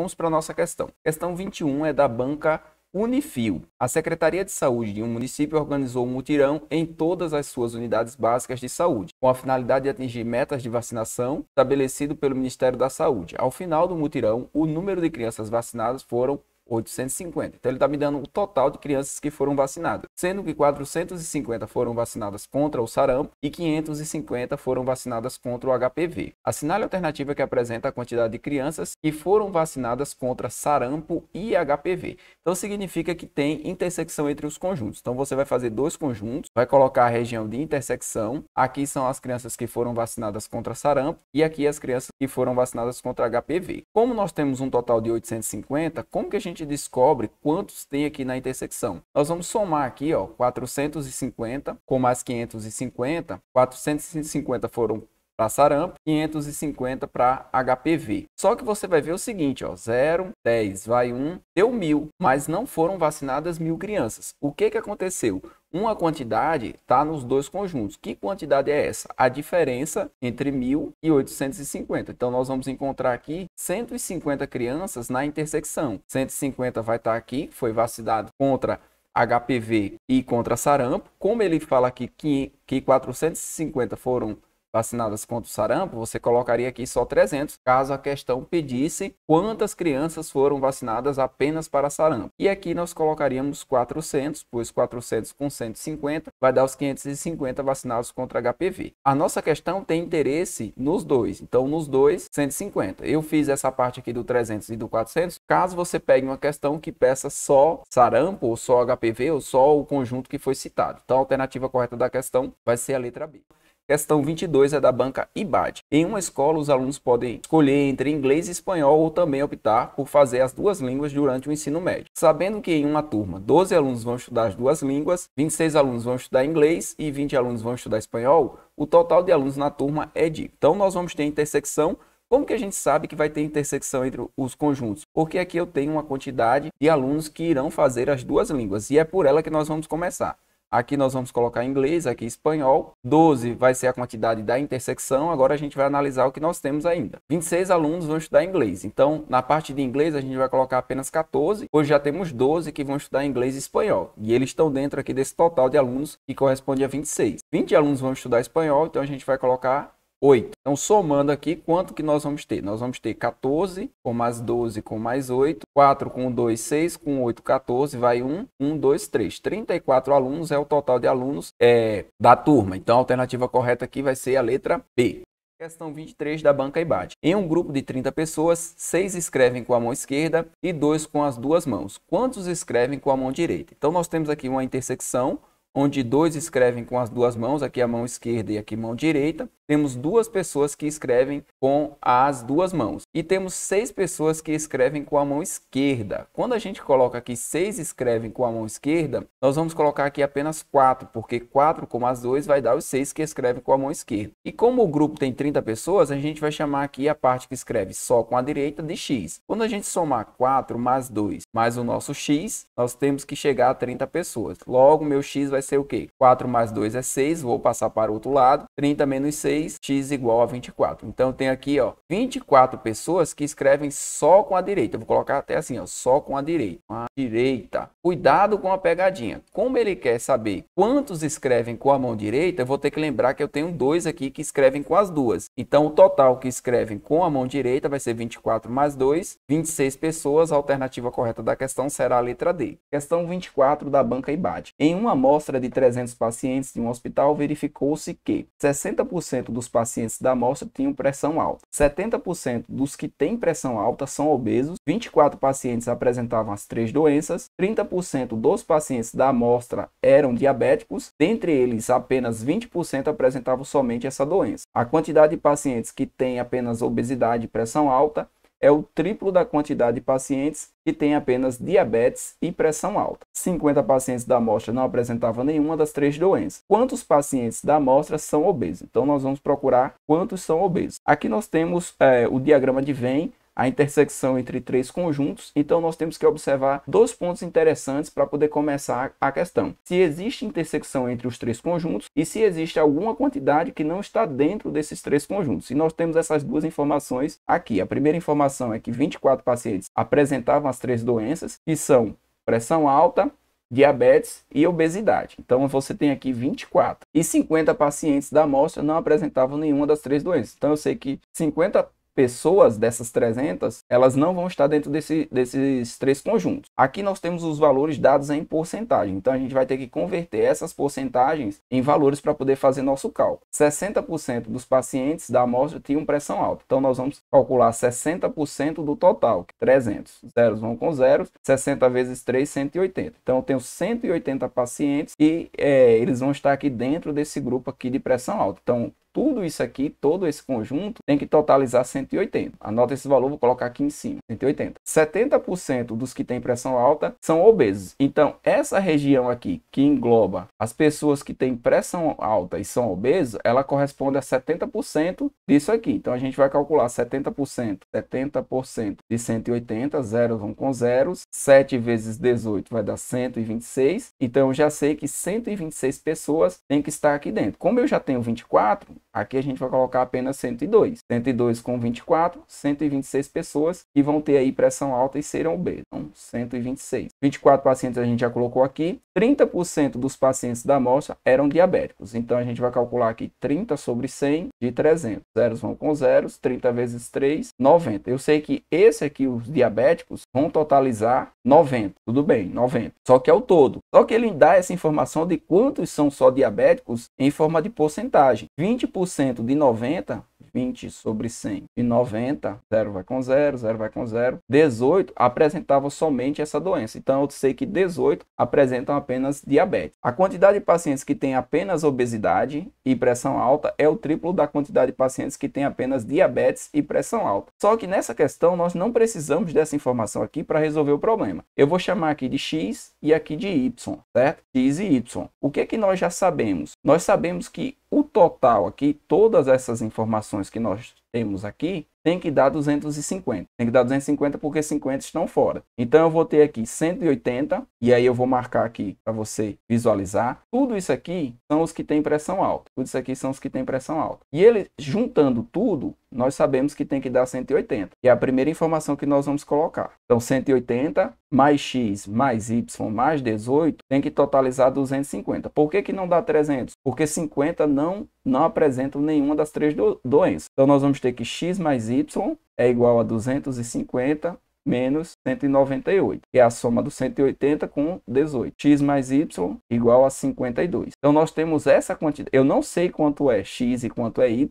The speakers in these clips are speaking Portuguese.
vamos para a nossa questão. Questão 21 é da banca Unifil. A Secretaria de Saúde de um município organizou um mutirão em todas as suas unidades básicas de saúde, com a finalidade de atingir metas de vacinação estabelecido pelo Ministério da Saúde. Ao final do mutirão, o número de crianças vacinadas foram 850. Então ele está me dando o total de crianças que foram vacinadas, sendo que 450 foram vacinadas contra o sarampo e 550 foram vacinadas contra o HPV. Assinale a alternativa que apresenta a quantidade de crianças que foram vacinadas contra sarampo e HPV. Então significa que tem intersecção entre os conjuntos. Então você vai fazer dois conjuntos, vai colocar a região de intersecção. Aqui são as crianças que foram vacinadas contra sarampo e aqui as crianças que foram vacinadas contra HPV. Como nós temos um total de 850, como que a gente gente descobre quantos tem aqui na intersecção. Nós vamos somar aqui, ó, 450 com mais 550. 450 foram para sarampo, 550 para HPV. Só que você vai ver o seguinte, ó, 0, 10, vai 1, deu mil, mas não foram vacinadas mil crianças. O que, que aconteceu? Uma quantidade está nos dois conjuntos. Que quantidade é essa? A diferença entre 1.000 e 850. Então, nós vamos encontrar aqui 150 crianças na intersecção. 150 vai estar tá aqui, foi vacinado contra HPV e contra sarampo. Como ele fala aqui que, que 450 foram vacinadas contra o sarampo, você colocaria aqui só 300, caso a questão pedisse quantas crianças foram vacinadas apenas para sarampo. E aqui nós colocaríamos 400, pois 400 com 150 vai dar os 550 vacinados contra HPV. A nossa questão tem interesse nos dois, então nos dois 150. Eu fiz essa parte aqui do 300 e do 400, caso você pegue uma questão que peça só sarampo ou só HPV ou só o conjunto que foi citado. Então a alternativa correta da questão vai ser a letra B. Questão 22 é da banca IBAD. Em uma escola, os alunos podem escolher entre inglês e espanhol ou também optar por fazer as duas línguas durante o ensino médio. Sabendo que em uma turma, 12 alunos vão estudar as duas línguas, 26 alunos vão estudar inglês e 20 alunos vão estudar espanhol, o total de alunos na turma é de. Então, nós vamos ter intersecção como que a gente sabe que vai ter intersecção entre os conjuntos? Porque aqui eu tenho uma quantidade de alunos que irão fazer as duas línguas e é por ela que nós vamos começar. Aqui nós vamos colocar inglês, aqui espanhol. 12 vai ser a quantidade da intersecção. Agora a gente vai analisar o que nós temos ainda. 26 alunos vão estudar inglês. Então, na parte de inglês, a gente vai colocar apenas 14. Hoje já temos 12 que vão estudar inglês e espanhol. E eles estão dentro aqui desse total de alunos que corresponde a 26. 20 alunos vão estudar espanhol, então a gente vai colocar 8. Então, somando aqui, quanto que nós vamos ter? Nós vamos ter 14 com mais 12 com mais 8, 4 com 2, 6, com 8, 14, vai 1, 1, 2, 3. 34 alunos é o total de alunos é, da turma. Então, a alternativa correta aqui vai ser a letra B. Questão 23 da banca IBAD. Em um grupo de 30 pessoas, 6 escrevem com a mão esquerda e 2 com as duas mãos. Quantos escrevem com a mão direita? Então, nós temos aqui uma intersecção onde dois escrevem com as duas mãos, aqui a mão esquerda e aqui a mão direita. Temos duas pessoas que escrevem com as duas mãos. E temos seis pessoas que escrevem com a mão esquerda. Quando a gente coloca aqui seis escrevem com a mão esquerda, nós vamos colocar aqui apenas quatro, porque quatro com as duas vai dar os seis que escrevem com a mão esquerda. E como o grupo tem 30 pessoas, a gente vai chamar aqui a parte que escreve só com a direita de x. Quando a gente somar 4 mais 2 mais o nosso x, nós temos que chegar a 30 pessoas. Logo, meu x vai ser o quê? 4 mais 2 é 6, vou passar para o outro lado. 30 menos 6, x igual a 24. Então, tem tenho aqui, ó, 24 pessoas que escrevem só com a direita. Eu vou colocar até assim, ó, só com a direita. Com a direita. Cuidado com a pegadinha. Como ele quer saber quantos escrevem com a mão direita, eu vou ter que lembrar que eu tenho dois aqui que escrevem com as duas. Então, o total que escrevem com a mão direita vai ser 24 mais 2, 26 pessoas. A alternativa correta da questão será a letra D. Questão 24 da banca IBAD. Em uma amostra de 300 pacientes de um hospital, verificou-se que 60% dos pacientes da amostra tinham pressão alta. 70% dos que têm pressão alta são obesos, 24 pacientes apresentavam as três doenças, 30% dos pacientes da amostra eram diabéticos, dentre eles apenas 20% apresentavam somente essa doença. A quantidade de pacientes que têm apenas obesidade e pressão alta é o triplo da quantidade de pacientes que têm apenas diabetes e pressão alta. 50 pacientes da amostra não apresentavam nenhuma das três doenças. Quantos pacientes da amostra são obesos? Então, nós vamos procurar quantos são obesos. Aqui nós temos é, o diagrama de Venn a intersecção entre três conjuntos, então nós temos que observar dois pontos interessantes para poder começar a questão. Se existe intersecção entre os três conjuntos e se existe alguma quantidade que não está dentro desses três conjuntos. E nós temos essas duas informações aqui. A primeira informação é que 24 pacientes apresentavam as três doenças, que são pressão alta, diabetes e obesidade. Então você tem aqui 24 e 50 pacientes da amostra não apresentavam nenhuma das três doenças. Então eu sei que 50 pessoas dessas 300, elas não vão estar dentro desse, desses três conjuntos. Aqui nós temos os valores dados em porcentagem, então a gente vai ter que converter essas porcentagens em valores para poder fazer nosso cálculo. 60% dos pacientes da amostra tinham pressão alta, então nós vamos calcular 60% do total, 300. É zeros vão com zeros, 60 vezes 3, 180. Então eu tenho 180 pacientes e é, eles vão estar aqui dentro desse grupo aqui de pressão alta. Então tudo isso aqui, todo esse conjunto, tem que totalizar 180. Anota esse valor, vou colocar aqui em cima, 180. 70% dos que têm pressão alta são obesos. Então, essa região aqui, que engloba as pessoas que têm pressão alta e são obesos, ela corresponde a 70% disso aqui. Então, a gente vai calcular 70%, 70% de 180, zeros vão com zeros, 7 vezes 18 vai dar 126. Então, eu já sei que 126 pessoas têm que estar aqui dentro. Como eu já tenho 24, Aqui a gente vai colocar apenas 102. 102 com 24, 126 pessoas que vão ter aí pressão alta e serão B. Então, 126. 24 pacientes a gente já colocou aqui. 30% dos pacientes da amostra eram diabéticos. Então, a gente vai calcular aqui 30 sobre 100 de 300. Zeros vão com zeros, 30 vezes 3, 90. Eu sei que esse aqui, os diabéticos, vão totalizar 90. Tudo bem, 90. Só que é o todo. Só que ele dá essa informação de quantos são só diabéticos em forma de porcentagem. 20% 100% de 90, 20 sobre 100 e 90, 0 vai com 0, 0 vai com 0. 18 apresentavam somente essa doença. Então, eu sei que 18 apresentam apenas diabetes. A quantidade de pacientes que têm apenas obesidade e pressão alta é o triplo da quantidade de pacientes que têm apenas diabetes e pressão alta. Só que nessa questão, nós não precisamos dessa informação aqui para resolver o problema. Eu vou chamar aqui de X e aqui de Y, certo? X e Y. O que, é que nós já sabemos? Nós sabemos que o total aqui, todas essas informações que nós temos aqui, tem que dar 250. Tem que dar 250 porque 50 estão fora. Então eu vou ter aqui 180 e aí eu vou marcar aqui para você visualizar. Tudo isso aqui são os que têm pressão alta. Tudo isso aqui são os que têm pressão alta. E ele juntando tudo, nós sabemos que tem que dar 180. E é a primeira informação que nós vamos colocar. Então 180 mais x mais y mais 18 tem que totalizar 250. Por que, que não dá 300? Porque 50 não, não apresentam nenhuma das três do, doenças. Então nós vamos ter que x mais XY é igual a 250 menos 198, que é a soma do 180 com 18. x mais y igual a 52. Então, nós temos essa quantidade. Eu não sei quanto é x e quanto é y,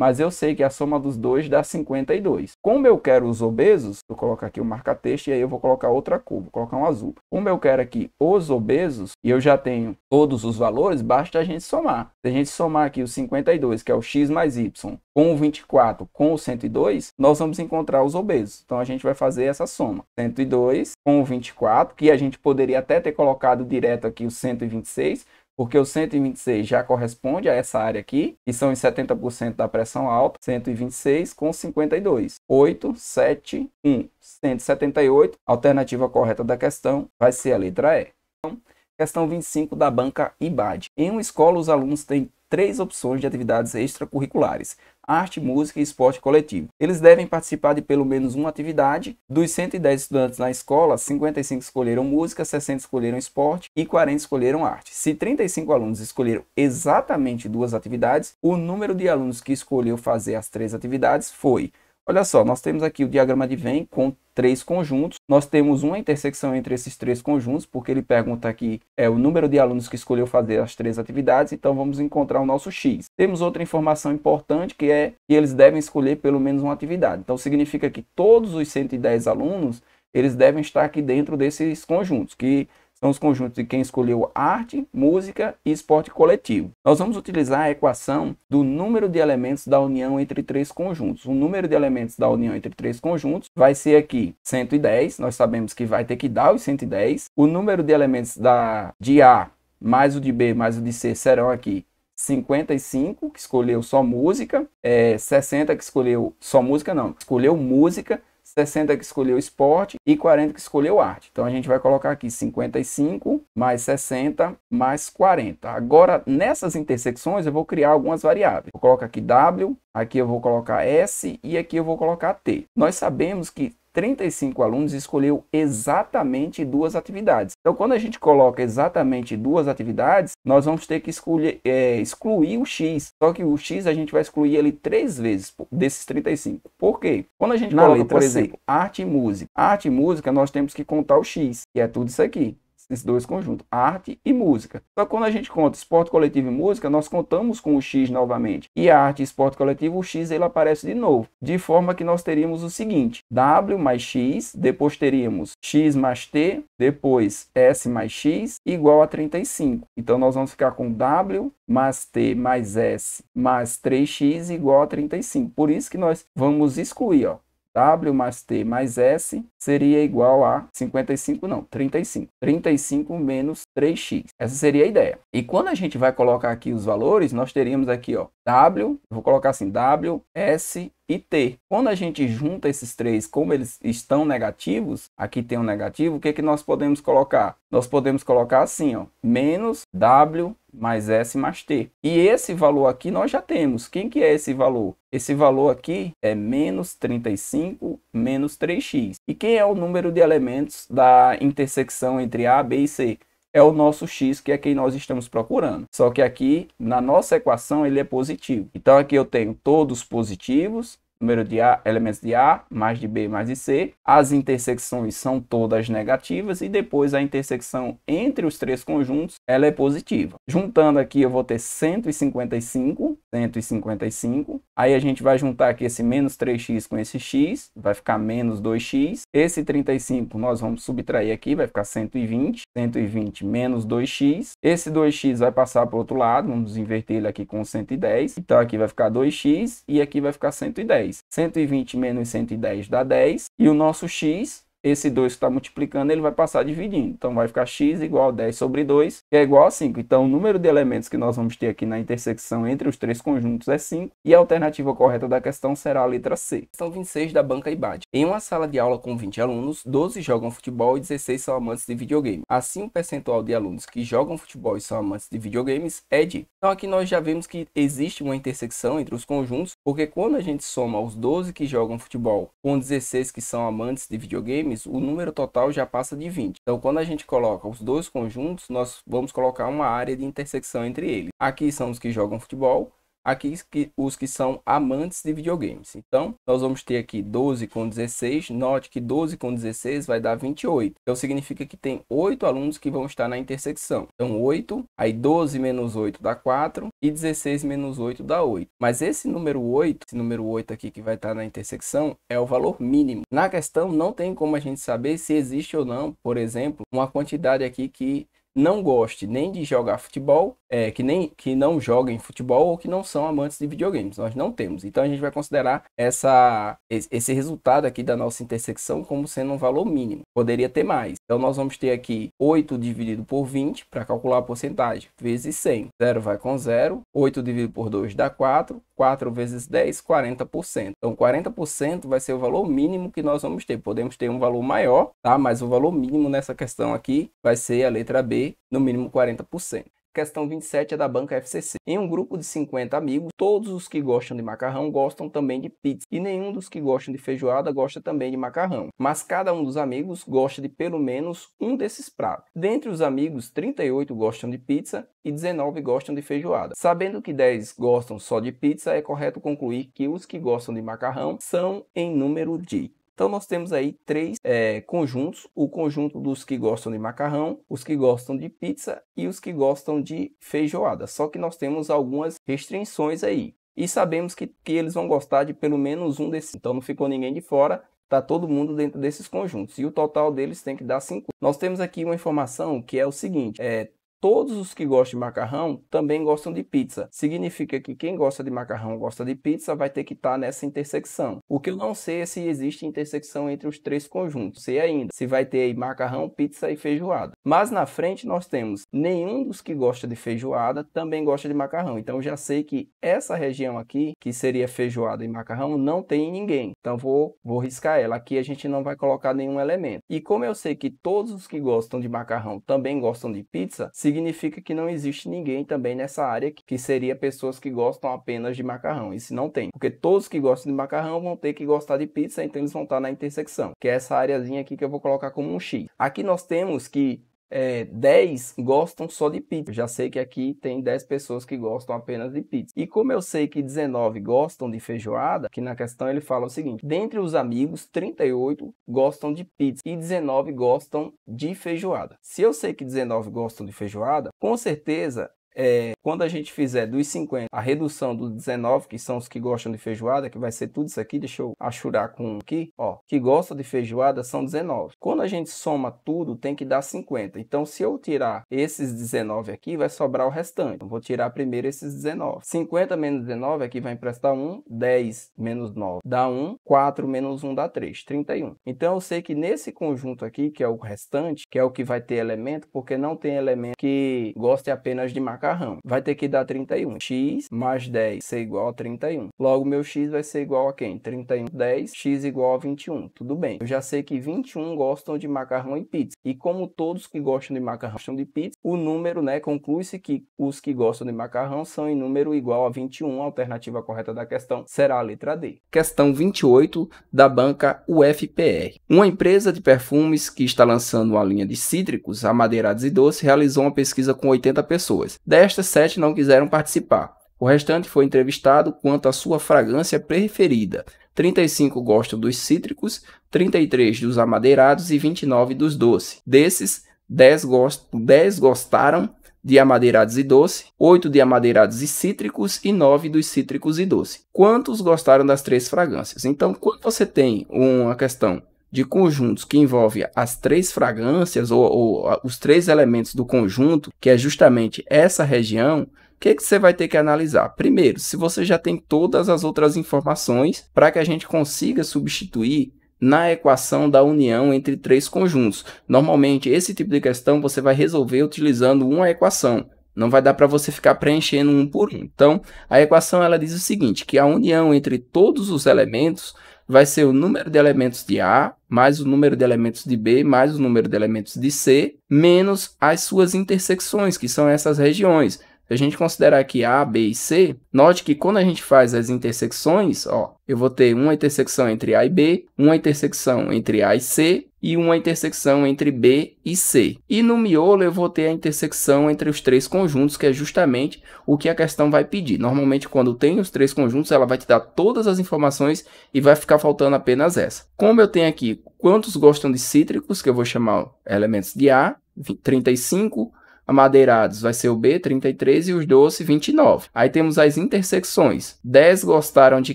mas eu sei que a soma dos dois dá 52. Como eu quero os obesos, vou colocar aqui o marca-texto e aí eu vou colocar outra cor, vou colocar um azul. Como eu quero aqui os obesos e eu já tenho todos os valores, basta a gente somar. Se a gente somar aqui o 52, que é o x mais y, com o 24, com o 102, nós vamos encontrar os obesos. Então a gente vai fazer essa soma. 102 com o 24, que a gente poderia até ter colocado direto aqui o 126, porque o 126 já corresponde a essa área aqui, que são os 70% da pressão alta, 126 com 52. 8, 7, 1, 178. A alternativa correta da questão vai ser a letra E. Então, questão 25 da banca IBAD. Em uma escola, os alunos têm três opções de atividades extracurriculares arte, música e esporte coletivo. Eles devem participar de pelo menos uma atividade. Dos 110 estudantes na escola, 55 escolheram música, 60 escolheram esporte e 40 escolheram arte. Se 35 alunos escolheram exatamente duas atividades, o número de alunos que escolheu fazer as três atividades foi Olha só, nós temos aqui o diagrama de Venn com três conjuntos. Nós temos uma intersecção entre esses três conjuntos, porque ele pergunta aqui é, o número de alunos que escolheu fazer as três atividades, então vamos encontrar o nosso x. Temos outra informação importante, que é que eles devem escolher pelo menos uma atividade. Então significa que todos os 110 alunos, eles devem estar aqui dentro desses conjuntos, que são os conjuntos de quem escolheu arte, música e esporte coletivo. Nós vamos utilizar a equação do número de elementos da união entre três conjuntos. O número de elementos da união entre três conjuntos vai ser aqui 110, nós sabemos que vai ter que dar os 110. O número de elementos da, de A mais o de B mais o de C serão aqui 55, que escolheu só música, é, 60, que escolheu só música, não, escolheu música, 60 que escolheu esporte e 40 que escolheu arte. Então a gente vai colocar aqui 55 mais 60 mais 40. Agora, nessas intersecções, eu vou criar algumas variáveis. Vou colocar aqui W, aqui eu vou colocar S e aqui eu vou colocar T. Nós sabemos que 35 alunos escolheu exatamente duas atividades. Então, quando a gente coloca exatamente duas atividades, nós vamos ter que escolher, é, excluir o X. Só que o X a gente vai excluir ele três vezes desses 35. Por quê? Quando a gente Na coloca, letra, por exemplo, C. arte e música. Arte e música, nós temos que contar o X, que é tudo isso aqui esses dois conjuntos, arte e música. Só que quando a gente conta esporte coletivo e música, nós contamos com o X novamente. E arte e esporte coletivo, o X ele aparece de novo. De forma que nós teríamos o seguinte: W mais X, depois teríamos X mais T, depois S mais X, igual a 35. Então nós vamos ficar com W mais T mais S mais 3x igual a 35. Por isso que nós vamos excluir, ó, W mais T mais S seria igual a 55, não, 35. 35 menos 3x. Essa seria a ideia. E quando a gente vai colocar aqui os valores, nós teríamos aqui, ó, W, vou colocar assim, W, S, e T. Quando a gente junta esses três, como eles estão negativos, aqui tem um negativo, o que, é que nós podemos colocar? Nós podemos colocar assim, ó, menos W mais S mais T. E esse valor aqui nós já temos. Quem que é esse valor? Esse valor aqui é menos 35 menos 3x. E quem é o número de elementos da intersecção entre A, B e C? é o nosso x, que é quem nós estamos procurando. Só que aqui, na nossa equação, ele é positivo. Então, aqui eu tenho todos positivos, número de A, elementos de A, mais de B, mais de C. As intersecções são todas negativas e depois a intersecção entre os três conjuntos, ela é positiva. Juntando aqui, eu vou ter 155 155. Aí a gente vai juntar aqui esse menos 3x com esse x, vai ficar menos 2x. Esse 35 nós vamos subtrair aqui, vai ficar 120. 120 menos 2x. Esse 2x vai passar para o outro lado, vamos inverter ele aqui com 110. Então aqui vai ficar 2x e aqui vai ficar 110. 120 menos 110 dá 10. E o nosso x esse 2 que está multiplicando, ele vai passar dividindo. Então, vai ficar x igual a 10 sobre 2, que é igual a 5. Então, o número de elementos que nós vamos ter aqui na intersecção entre os três conjuntos é 5, e a alternativa correta da questão será a letra C. Questão 26 da banca IBAD. Em uma sala de aula com 20 alunos, 12 jogam futebol e 16 são amantes de videogame. Assim, o percentual de alunos que jogam futebol e são amantes de videogames é de... Então, aqui nós já vemos que existe uma intersecção entre os conjuntos, porque quando a gente soma os 12 que jogam futebol com 16 que são amantes de videogame, times, o número total já passa de 20. Então, quando a gente coloca os dois conjuntos, nós vamos colocar uma área de intersecção entre eles. Aqui são os que jogam futebol, aqui os que são amantes de videogames. Então, nós vamos ter aqui 12 com 16. Note que 12 com 16 vai dar 28. Então, significa que tem 8 alunos que vão estar na intersecção. Então, 8, aí 12 menos 8 dá 4 e 16 menos 8 dá 8. Mas esse número 8, esse número 8 aqui que vai estar na intersecção, é o valor mínimo. Na questão, não tem como a gente saber se existe ou não, por exemplo, uma quantidade aqui que não goste nem de jogar futebol, é, que, nem, que não joguem futebol ou que não são amantes de videogames. Nós não temos. Então a gente vai considerar essa, esse resultado aqui da nossa intersecção como sendo um valor mínimo. Poderia ter mais. Então nós vamos ter aqui 8 dividido por 20 para calcular a porcentagem, vezes 100. 0 vai com 0, 8 dividido por 2 dá 4, 4 vezes 10, 40%. Então 40% vai ser o valor mínimo que nós vamos ter. Podemos ter um valor maior, tá? mas o valor mínimo nessa questão aqui vai ser a letra B no mínimo 40%. Questão 27 é da banca FCC. Em um grupo de 50 amigos, todos os que gostam de macarrão gostam também de pizza, e nenhum dos que gostam de feijoada gosta também de macarrão. Mas cada um dos amigos gosta de pelo menos um desses pratos. Dentre os amigos, 38 gostam de pizza e 19 gostam de feijoada. Sabendo que 10 gostam só de pizza, é correto concluir que os que gostam de macarrão são em número de então nós temos aí três é, conjuntos: o conjunto dos que gostam de macarrão, os que gostam de pizza e os que gostam de feijoada. Só que nós temos algumas restrições aí. E sabemos que, que eles vão gostar de pelo menos um desses. Então não ficou ninguém de fora está todo mundo dentro desses conjuntos e o total deles tem que dar 5. Nós temos aqui uma informação que é o seguinte: é, todos os que gostam de macarrão também gostam de pizza. Significa que quem gosta de macarrão gosta de pizza vai ter que estar tá nessa intersecção. O que eu não sei é se existe intersecção entre os três conjuntos, sei ainda se vai ter aí macarrão, pizza e feijoada. Mas na frente nós temos nenhum dos que gosta de feijoada também gosta de macarrão. Então já sei que essa região aqui, que seria feijoada e macarrão, não tem ninguém. Então vou vou riscar ela. Aqui a gente não vai colocar nenhum elemento. E como eu sei que todos os que gostam de macarrão também gostam de pizza, se significa que não existe ninguém também nessa área que seria pessoas que gostam apenas de macarrão. Isso não tem, porque todos que gostam de macarrão vão ter que gostar de pizza, então eles vão estar na intersecção, que é essa areazinha aqui que eu vou colocar como um X. Aqui nós temos que é, 10 gostam só de pizza. Eu já sei que aqui tem 10 pessoas que gostam apenas de pizza. E como eu sei que 19 gostam de feijoada, que na questão ele fala o seguinte: dentre os amigos, 38 gostam de pizza e 19 gostam de feijoada. Se eu sei que 19 gostam de feijoada, com certeza é, quando a gente fizer dos 50 a redução dos 19, que são os que gostam de feijoada, que vai ser tudo isso aqui, deixa eu achurar com um aqui, ó, que gosta de feijoada são 19. Quando a gente soma tudo, tem que dar 50. Então, se eu tirar esses 19 aqui, vai sobrar o restante. Então, vou tirar primeiro esses 19. 50 menos 19 aqui vai emprestar 1, 10 menos 9 dá 1, 4 menos 1 dá 3, 31. Então, eu sei que nesse conjunto aqui, que é o restante, que é o que vai ter elemento, porque não tem elemento que goste apenas de macarrão macarrão. Vai ter que dar 31. x mais 10 ser igual a 31. Logo, meu x vai ser igual a quem? 31, 10. x igual a 21. Tudo bem. Eu já sei que 21 gostam de macarrão e pizza. E como todos que gostam de macarrão gostam de pizza, o número, né, conclui-se que os que gostam de macarrão são em número igual a 21. A alternativa correta da questão será a letra D. Questão 28 da banca UFPR. Uma empresa de perfumes que está lançando uma linha de cítricos, amadeirados e doces realizou uma pesquisa com 80 pessoas. Destas, sete não quiseram participar. O restante foi entrevistado quanto à sua fragrância preferida. 35 gostam dos cítricos, 33 dos amadeirados e 29 dos doces. Desses, 10, gost 10 gostaram de amadeirados e doce, 8 de amadeirados e cítricos e 9 dos cítricos e doce. Quantos gostaram das três fragrâncias? Então, quando você tem uma questão de conjuntos que envolve as três fragrâncias ou, ou os três elementos do conjunto, que é justamente essa região, o que, que você vai ter que analisar? Primeiro, se você já tem todas as outras informações para que a gente consiga substituir na equação da união entre três conjuntos. Normalmente, esse tipo de questão você vai resolver utilizando uma equação. Não vai dar para você ficar preenchendo um por um. Então, a equação ela diz o seguinte, que a união entre todos os elementos vai ser o número de elementos de A, mais o número de elementos de B, mais o número de elementos de C, menos as suas intersecções, que são essas regiões. Se a gente considerar aqui A, B e C, note que quando a gente faz as intersecções, ó, eu vou ter uma intersecção entre A e B, uma intersecção entre A e C, e uma intersecção entre B e C. E no miolo eu vou ter a intersecção entre os três conjuntos, que é justamente o que a questão vai pedir. Normalmente quando tem os três conjuntos, ela vai te dar todas as informações e vai ficar faltando apenas essa. Como eu tenho aqui quantos gostam de cítricos, que eu vou chamar elementos de A, 35, amadeirados vai ser o B, 33, e os doces, 29. Aí temos as intersecções. 10 gostaram de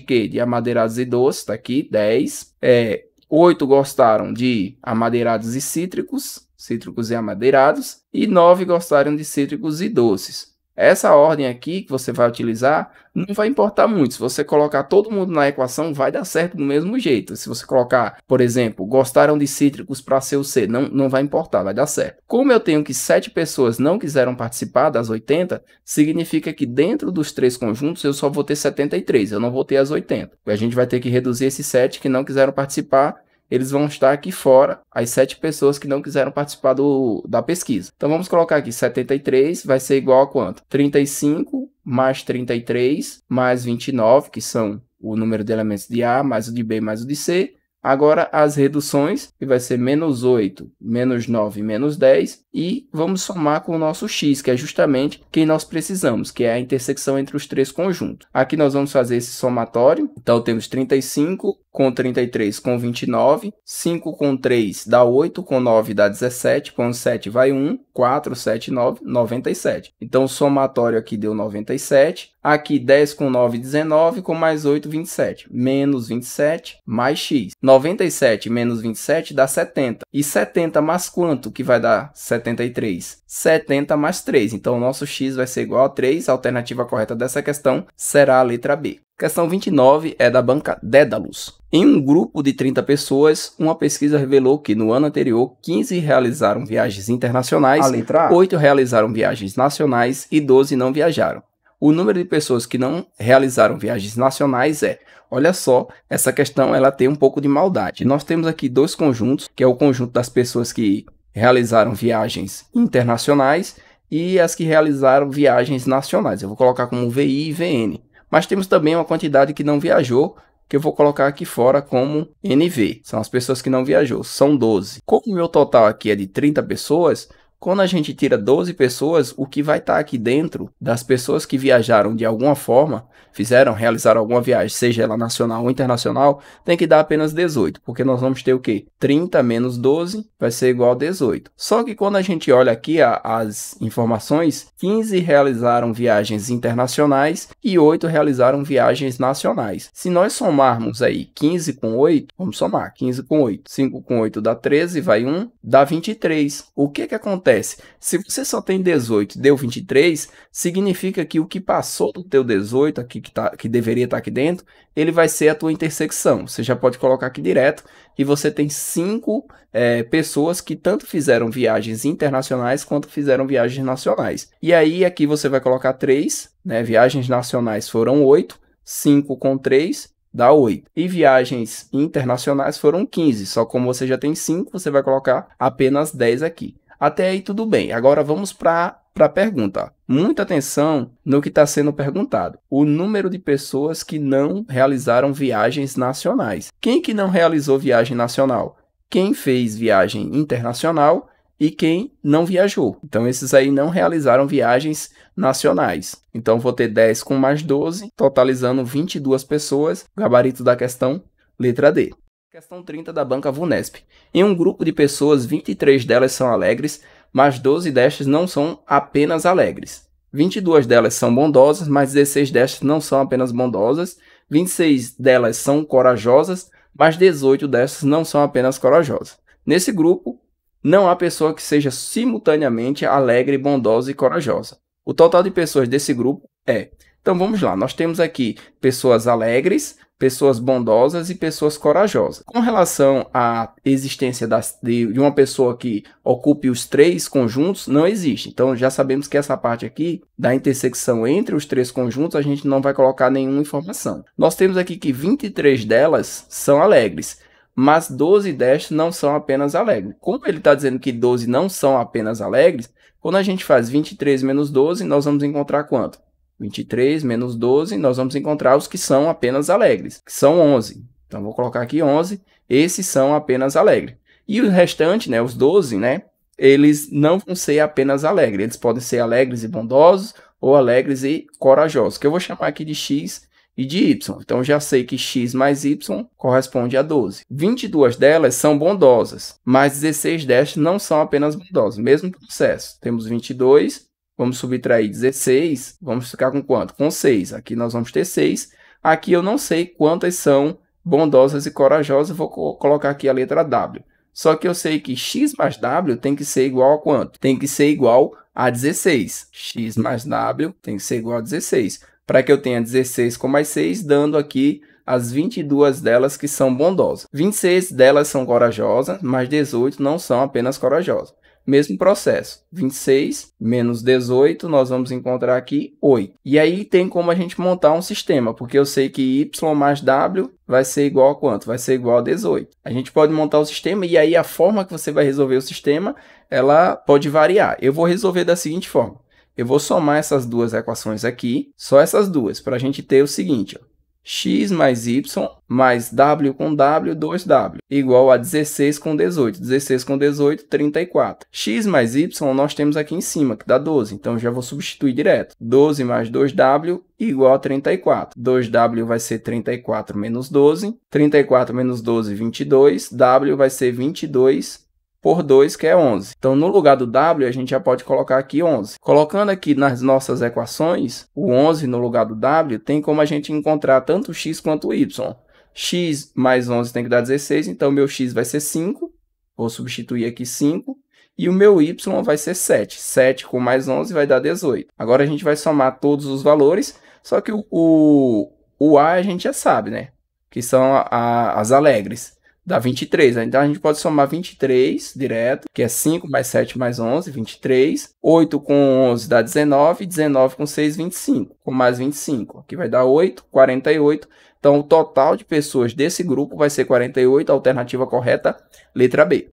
quê? De amadeirados e doces, tá aqui, 10. É, Oito gostaram de amadeirados e cítricos, cítricos e amadeirados, e nove gostaram de cítricos e doces. Essa ordem aqui que você vai utilizar não vai importar muito. Se você colocar todo mundo na equação, vai dar certo do mesmo jeito. Se você colocar, por exemplo, gostaram de cítricos para ser o C, não, não vai importar, vai dar certo. Como eu tenho que sete pessoas não quiseram participar das 80, significa que dentro dos três conjuntos eu só vou ter 73, eu não vou ter as 80. A gente vai ter que reduzir esses sete que não quiseram participar eles vão estar aqui fora, as sete pessoas que não quiseram participar do, da pesquisa. Então vamos colocar aqui 73 vai ser igual a quanto? 35 mais 33 mais 29, que são o número de elementos de A, mais o de B, mais o de C, Agora, as reduções, que vai ser menos 8, menos 9, menos 10, e vamos somar com o nosso x, que é justamente quem nós precisamos, que é a intersecção entre os três conjuntos. Aqui nós vamos fazer esse somatório, então temos 35 com 33 com 29, 5 com 3 dá 8, com 9 dá 17, com 7 vai 1, 4, 7, 9, 97. Então, o somatório aqui deu 97, aqui 10 com 9, 19, com mais 8, 27, menos 27, mais x. 97 menos 27 dá 70. E 70 mais quanto que vai dar 73? 70 mais 3. Então, o nosso x vai ser igual a 3. A alternativa correta dessa questão será a letra B. Questão 29 é da banca Dédalus. Em um grupo de 30 pessoas, uma pesquisa revelou que no ano anterior, 15 realizaram viagens internacionais, 8 realizaram viagens nacionais e 12 não viajaram o número de pessoas que não realizaram viagens nacionais é. Olha só, essa questão ela tem um pouco de maldade. Nós temos aqui dois conjuntos, que é o conjunto das pessoas que realizaram viagens internacionais e as que realizaram viagens nacionais. Eu vou colocar como VI e VN. Mas temos também uma quantidade que não viajou, que eu vou colocar aqui fora como NV. São as pessoas que não viajou, são 12. Como o meu total aqui é de 30 pessoas, quando a gente tira 12 pessoas, o que vai estar tá aqui dentro das pessoas que viajaram de alguma forma, fizeram, realizaram alguma viagem, seja ela nacional ou internacional, tem que dar apenas 18, porque nós vamos ter o quê? 30 menos 12 vai ser igual a 18. Só que quando a gente olha aqui a, as informações, 15 realizaram viagens internacionais e 8 realizaram viagens nacionais. Se nós somarmos aí 15 com 8, vamos somar 15 com 8. 5 com 8 dá 13, vai 1, dá 23. O que que acontece? acontece? Se você só tem 18 deu 23, significa que o que passou do teu 18, aqui que, tá, que deveria estar tá aqui dentro, ele vai ser a tua intersecção. Você já pode colocar aqui direto e você tem cinco é, pessoas que tanto fizeram viagens internacionais quanto fizeram viagens nacionais. E aí aqui você vai colocar três, né? Viagens nacionais foram oito, cinco com três dá 8. E viagens internacionais foram 15, só como você já tem 5, você vai colocar apenas 10 aqui. Até aí tudo bem. Agora vamos para a pergunta. Muita atenção no que está sendo perguntado. O número de pessoas que não realizaram viagens nacionais. Quem que não realizou viagem nacional? Quem fez viagem internacional e quem não viajou. Então, esses aí não realizaram viagens nacionais. Então, vou ter 10 com mais 12, totalizando 22 pessoas. Gabarito da questão, letra D. Questão 30 da banca Vunesp. Em um grupo de pessoas, 23 delas são alegres, mas 12 destas não são apenas alegres. 22 delas são bondosas, mas 16 destas não são apenas bondosas. 26 delas são corajosas, mas 18 destas não são apenas corajosas. Nesse grupo, não há pessoa que seja simultaneamente alegre, bondosa e corajosa. O total de pessoas desse grupo é. Então vamos lá, nós temos aqui pessoas alegres, pessoas bondosas e pessoas corajosas. Com relação à existência das, de, de, uma pessoa que ocupe os três conjuntos, não existe. Então já sabemos que essa parte aqui da intersecção entre os três conjuntos a gente não vai colocar nenhuma informação. Nós temos aqui que 23 delas são alegres. Mas 12 destas não são apenas alegres. Como ele está dizendo que 12 não são apenas alegres, quando a gente faz 23 menos 12, nós vamos encontrar quanto? 23 menos 12, nós vamos encontrar os que são apenas alegres, que são 11. Então, vou colocar aqui 11, esses são apenas alegres. E o restante, né, os 12, né, eles não vão ser apenas alegres, eles podem ser alegres e bondosos, ou alegres e corajosos, que eu vou chamar aqui de X e de Y. Então, já sei que X mais Y corresponde a 12. 22 delas são bondosas, mas 16 destas não são apenas bondosas, mesmo processo. Temos 22 Vamos subtrair 16, vamos ficar com quanto? Com 6. Aqui nós vamos ter 6. Aqui eu não sei quantas são bondosas e corajosas, vou colocar aqui a letra W. Só que eu sei que x mais w tem que ser igual a quanto? Tem que ser igual a 16. x mais w tem que ser igual a 16. Para que eu tenha 16 com mais 6, dando aqui as 22 delas que são bondosas. 26 delas são corajosas, mas 18 não são apenas corajosas. Mesmo processo. 26 menos 18, nós vamos encontrar aqui 8. E aí tem como a gente montar um sistema, porque eu sei que y mais w vai ser igual a quanto? Vai ser igual a 18. A gente pode montar o sistema e aí a forma que você vai resolver o sistema, ela pode variar. Eu vou resolver da seguinte forma. Eu vou somar essas duas equações aqui, só essas duas, para a gente ter o seguinte. Ó x mais y mais w com w, 2w, igual a 16 com 18. 16 com 18, 34. x mais y nós temos aqui em cima, que dá 12, então já vou substituir direto. 12 mais 2w igual a 34. 2w vai ser 34 menos 12. 34 menos 12, 22. w vai ser 22 por 2, que é 11. Então, no lugar do W, a gente já pode colocar aqui 11. Colocando aqui nas nossas equações, o 11 no lugar do W, tem como a gente encontrar tanto o x quanto o y. x mais 11 tem que dar 16, então meu x vai ser 5. Vou substituir aqui 5. E o meu y vai ser 7. 7 com mais 11 vai dar 18. Agora, a gente vai somar todos os valores, só que o, o, o A a gente já sabe, né? Que são a, a, as alegres dá 23, né? Então a gente pode somar 23 direto, que é 5 mais 7 mais 11, 23. 8 com 11 dá 19, 19 com 6, 25. Com mais 25, aqui vai dar 8, 48. Então o total de pessoas desse grupo vai ser 48, alternativa correta, letra B.